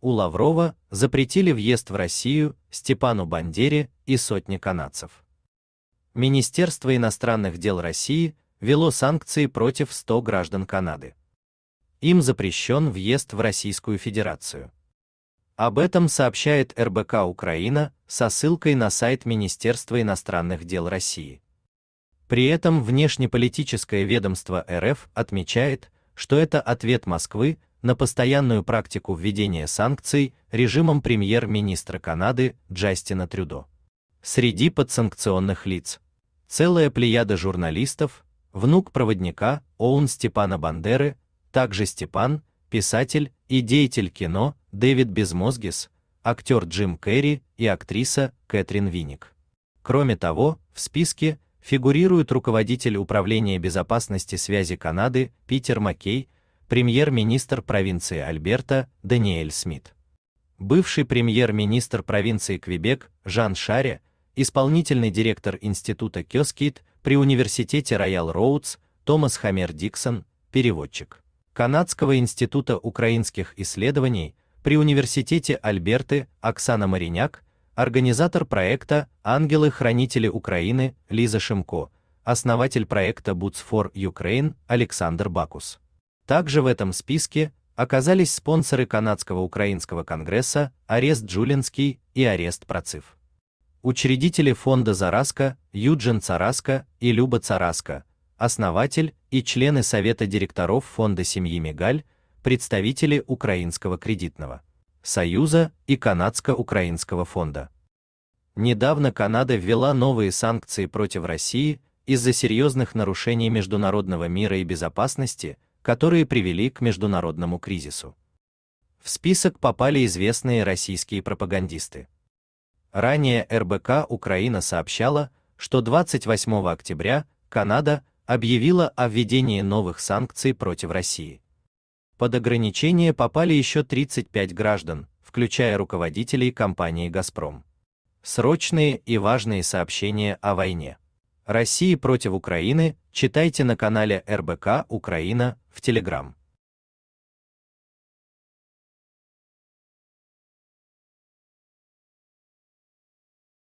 у Лаврова запретили въезд в Россию Степану Бандере и сотни канадцев. Министерство иностранных дел России вело санкции против 100 граждан Канады. Им запрещен въезд в Российскую Федерацию. Об этом сообщает РБК Украина со ссылкой на сайт Министерства иностранных дел России. При этом внешнеполитическое ведомство РФ отмечает, что это ответ Москвы на постоянную практику введения санкций режимом премьер-министра Канады Джастина Трюдо. Среди подсанкционных лиц целая плеяда журналистов, внук проводника Оун Степана Бандеры, также Степан, писатель и деятель кино Дэвид Безмозгис, актер Джим Керри и актриса Кэтрин Винник. Кроме того, в списке фигурирует руководитель управления безопасности связи Канады Питер Маккей, премьер-министр провинции Альберта Даниэль Смит. Бывший премьер-министр провинции Квебек Жан Шаре, исполнительный директор института Кёскит при университете Роял Роудс Томас Хамер Диксон, переводчик. Канадского института украинских исследований при университете Альберты Оксана Мариняк, организатор проекта «Ангелы-хранители Украины» Лиза Шимко, основатель проекта Boots for Ukraine Александр Бакус. Также в этом списке оказались спонсоры канадского украинского конгресса Арест Джулинский и Арест Процив. Учредители фонда Зараска Юджин Цараска и Люба Цараска, основатель и члены совета директоров фонда семьи Мигаль, представители Украинского кредитного союза и канадско-украинского фонда. Недавно Канада ввела новые санкции против России из-за серьезных нарушений международного мира и безопасности, которые привели к международному кризису. В список попали известные российские пропагандисты. Ранее РБК Украина сообщала, что 28 октября Канада объявила о введении новых санкций против России. Под ограничение попали еще 35 граждан, включая руководителей компании «Газпром». Срочные и важные сообщения о войне. России против Украины читайте на канале РБК Украина в Телеграм.